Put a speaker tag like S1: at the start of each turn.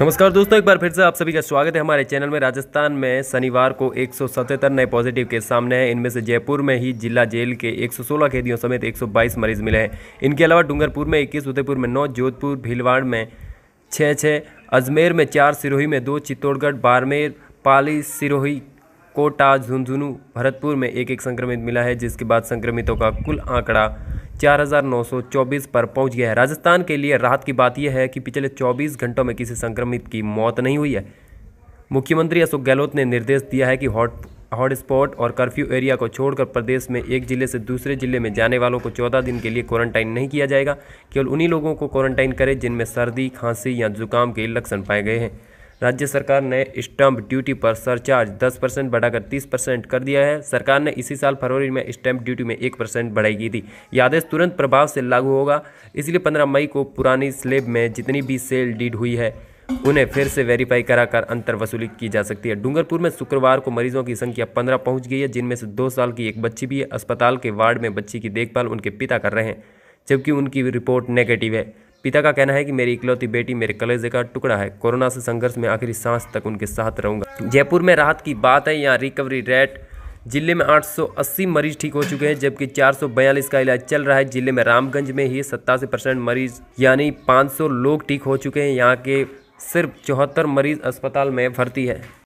S1: नमस्कार दोस्तों एक बार फिर से आप सभी का स्वागत है हमारे चैनल में राजस्थान में शनिवार को एक नए पॉजिटिव केस सामने हैं इनमें से जयपुर में ही जिला जेल के 116 कैदियों समेत 122 मरीज मिले हैं इनके अलावा डूंगरपुर में 21, उदयपुर में 9, जोधपुर भीलवाड़ में छः छः अजमेर में चार सिरोही में दो चित्तौड़गढ़ बाड़मेर पाली सिरोही कोटा झुंझुनू भरतपुर में एक एक संक्रमित मिला है जिसके बाद संक्रमितों का कुल आंकड़ा 4924 पर पहुंच गया है राजस्थान के लिए राहत की बात यह है कि पिछले 24 घंटों में किसी संक्रमित की मौत नहीं हुई है मुख्यमंत्री अशोक गहलोत ने निर्देश दिया है कि हॉट हॉटस्पॉट और कर्फ्यू एरिया को छोड़कर प्रदेश में एक जिले से दूसरे जिले में जाने वालों को चौदह दिन के लिए क्वारंटाइन नहीं किया जाएगा केवल उन्हीं लोगों को क्वारंटाइन करें जिनमें सर्दी खांसी या जुकाम के लक्षण पाए गए हैं राज्य सरकार ने स्टैंप ड्यूटी पर सरचार्ज 10 परसेंट बढ़ाकर 30 परसेंट कर दिया है सरकार ने इसी साल फरवरी में स्टैंप ड्यूटी में एक परसेंट बढ़ाई की थी यह आदेश तुरंत प्रभाव से लागू होगा इसलिए 15 मई को पुरानी स्लेब में जितनी भी सेल डीड हुई है उन्हें फिर से वेरीफाई कराकर अंतर वसूली की जा सकती है डूंगरपुर में शुक्रवार को मरीजों की संख्या पंद्रह पहुँच गई है जिनमें से दो साल की एक बच्ची भी है अस्पताल के वार्ड में बच्ची की देखभाल उनके पिता कर रहे हैं जबकि उनकी रिपोर्ट नेगेटिव है पिता का कहना है कि मेरी इकलौती बेटी मेरे कलेजे का टुकड़ा है कोरोना से संघर्ष में आखिरी सांस तक उनके साथ रहूंगा जयपुर में राहत की बात है यहाँ रिकवरी रेट जिले में 880 मरीज ठीक हो चुके हैं जबकि 442 का इलाज चल रहा है जिले में रामगंज में ही सत्तासी परसेंट मरीज यानी 500 लोग ठीक हो चुके हैं यहाँ के सिर्फ चौहत्तर मरीज अस्पताल में भर्ती है